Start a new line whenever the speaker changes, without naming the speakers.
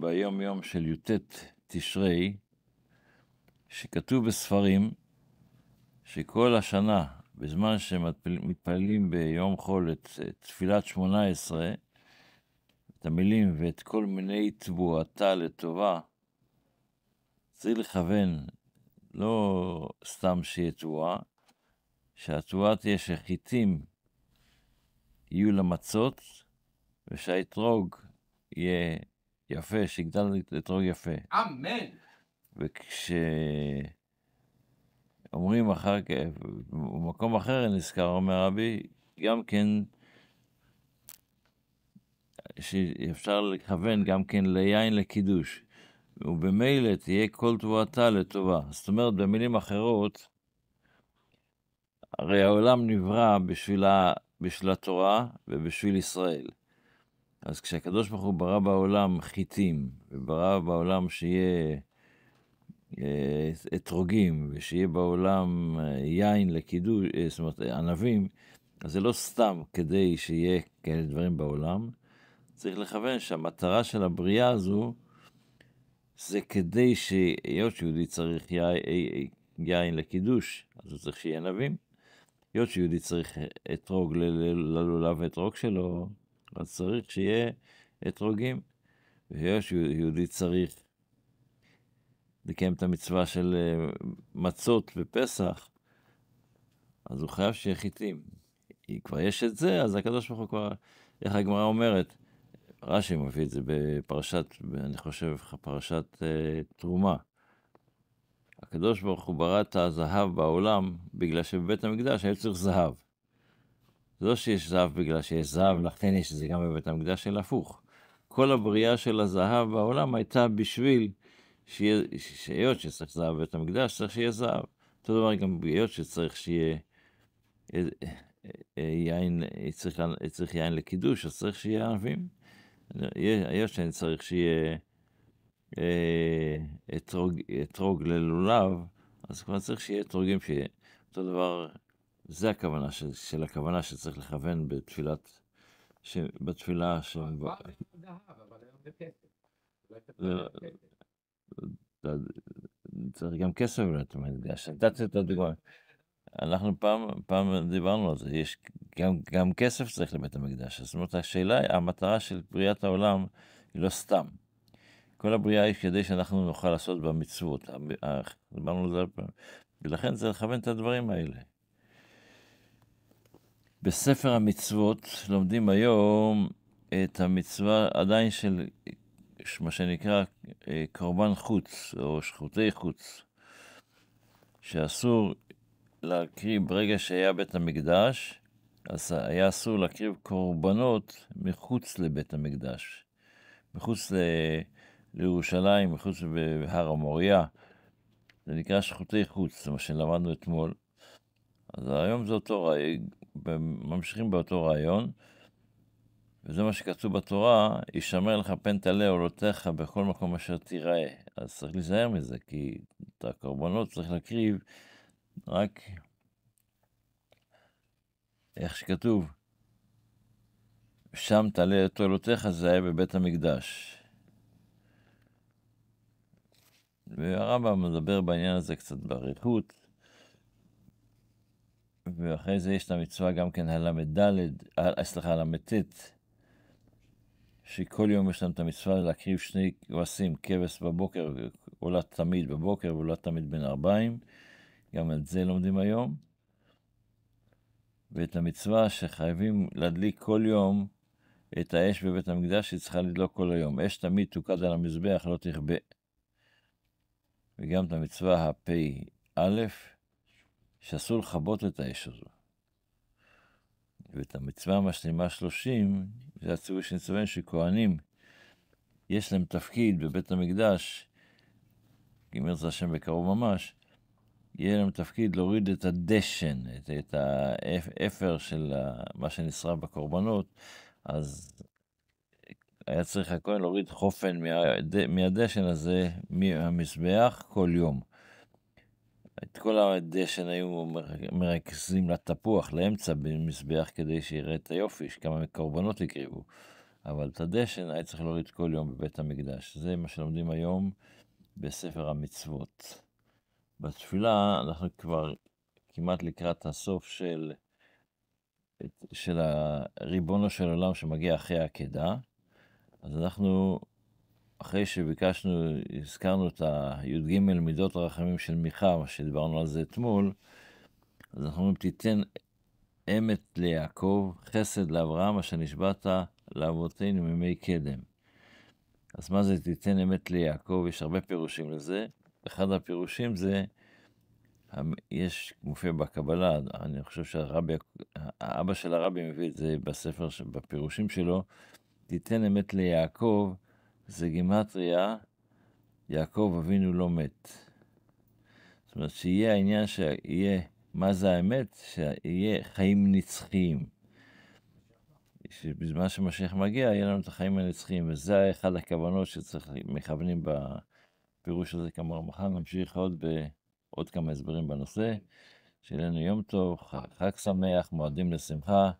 ביום יום של י"ט תשרי, שכתוב בספרים שכל השנה, בזמן שמתפללים ביום חול את, אה, תפילת שמונה עשרה, את המילים ואת כל מיני תבואתה לטובה, צריך לכוון, לא סתם שיהיה תבואה, שהתבואה תהיה שחיטים יהיו למצות, ושהאתרוג יהיה יפה, שיגדל את יפה. אמן. וכש... אומרים אחר כך, במקום אחר נזכר, אומר רבי, גם כן, שאפשר לכוון גם כן ליין לקידוש, ובמילא תהיה כל תבואתה לטובה. זאת אומרת, במילים אחרות, הרי העולם נברא בשביל, ה, בשביל התורה ובשביל ישראל. אז כשהקדוש ברוך הוא ברא בעולם חיטים, וברא בעולם שיהיה אה, אתרוגים, ושיהיה בעולם אה, יין לקידוש, אה, זאת אומרת ענבים, אז זה לא סתם כדי שיהיה כאלה דברים בעולם. צריך לכוון שהמטרה של הבריאה הזו, זה כדי שהיות שיהודי צריך י... יין לקידוש, אז הוא צריך שיהיה ענבים. היות שיהודי צריך אתרוג ללולב האתרוג שלו, אז צריך שיהיה אתרוגים, ויש יהודי צריך לקיים את המצווה של אה, מצות בפסח, אז הוא חייב שיהיה חיטים. אם כבר יש את זה, אז הקדוש ברוך הוא כבר, איך הגמרא אומרת, רש"י מביא את זה בפרשת, אני חושב, פרשת אה, תרומה. הקדוש ברוך הוא ברא את הזהב בעולם בגלל שבבית המקדש היה צריך זהב. לא שיש זהב בגלל שיש זהב, לכן יש את זה גם בבית המקדש, אלא הפוך. כל הבריאה של הזהב בעולם הייתה בשביל שהיות שצריך זהב בבית המקדש, צריך שיהיה זהב. אותו דבר גם היות שצריך שיהיה אה, אה, אה, יין, צריך, צריך יין לקידוש, אז צריך שיהיה ענבים. היות שאני צריך שיהיה אתרוג, אתרוג ללולב, אז כבר צריך שיהיה אתרוגים שיהיה. אותו דבר זה הכוונה של, של הכוונה שצריך לכוון בתפילת, ש, בתפילה ש... לא, צריך גם כסף לבית המקדש, נתתי את הדוגמה. אנחנו פעם, פעם דיברנו על זה, יש גם, גם כסף צריך לבית המקדש. זאת אומרת, השאלה, המטרה של בריאת העולם היא לא סתם. כל הבריאה היא כדי שאנחנו נוכל לעשות בה מצוות. דיברנו על זה הרבה פעמים. ולכן צריך לכוון את הדברים האלה. בספר המצוות לומדים היום את המצווה עדיין של מה שנקרא אה, קורבן חוץ, או שחוטי חוץ, שאסור להקריב, ברגע שהיה בית המקדש, אז היה אסור להקריב קורבנות מחוץ לבית המקדש, מחוץ ל... לירושלים, מחוץ להר המוריה. זה נקרא שחוטי חוץ, זה מה שלמדנו אתמול. אז היום זה אותו רעי, ממשיכים באותו רעיון, וזה מה שכתוב בתורה, ישמר לך פן תלה עולותיך בכל מקום אשר תיראה. אז צריך להיזהר מזה, כי את הקורבנות צריך להקריב רק איך שכתוב, שם תלה את עולותיך, זה היה בבית המקדש. והרמב"ם מדבר בעניין הזה קצת באריכות. ואחרי זה יש את המצווה גם כן הל"ד, אה, סליחה, הל"ט, שכל יום יש להם את המצווה להקריב שני כבשים, כבש בבוקר, עולה תמיד בבוקר ועולה תמיד בין ארבעים, גם את זה לומדים היום. ואת המצווה שחייבים להדליק כל יום את האש בבית המקדש, היא צריכה לדלוק כל היום. אש תמיד תוקד על המזבח, לא תכבה. וגם את המצווה הפ"א, שאסור לכבות את האש הזו. ואת המצווה המשלימה שלושים, זה הציווי שנצוון שכהנים, יש להם תפקיד בבית המקדש, אם ירצה השם בקרוב ממש, יהיה להם תפקיד להוריד את הדשן, את, את האפר של מה שנשרף בקורבנות, אז היה צריך הכהן להוריד חופן מהדשן הזה מהמזבח כל יום. את כל הדשן היו מרכזים לתפוח, לאמצע במזבח, כדי שיראה את היופי, שכמה קורבנות הקריבו. אבל את הדשן היה צריך להוריד כל יום בבית המקדש. זה מה שלומדים היום בספר המצוות. בתפילה אנחנו כבר כמעט לקראת הסוף של, של הריבונו של עולם שמגיע אחרי העקדה, אז אנחנו אחרי שביקשנו, הזכרנו את הי"ג מידות הרחמים של מיכה, מה שדיברנו על זה אתמול, אז אנחנו אומרים, תיתן אמת ליעקב, חסד לאברהם, אשר נשבעת לאבותינו מימי קדם. אז מה זה תיתן אמת ליעקב? יש הרבה פירושים לזה. אחד הפירושים זה, יש, מופיע בקבלה, אני חושב שהרבי, האבא של הרבי מביא את זה בספר, בפירושים שלו, תיתן אמת ליעקב, זה גימטריה, יעקב אבינו לא מת. זאת אומרת, שיהיה העניין שיהיה, מה זה האמת? שיהיה חיים נצחיים. שבזמן שמשיח מגיע, יהיה לנו את החיים הנצחיים, וזה אחד הכוונות שצריך, מכוונים בפירוש הזה, כמובן, מחר נמשיך עוד בעוד כמה הסברים בנושא. שיהיה לנו יום טוב, חג שמח, מועדים לשמחה.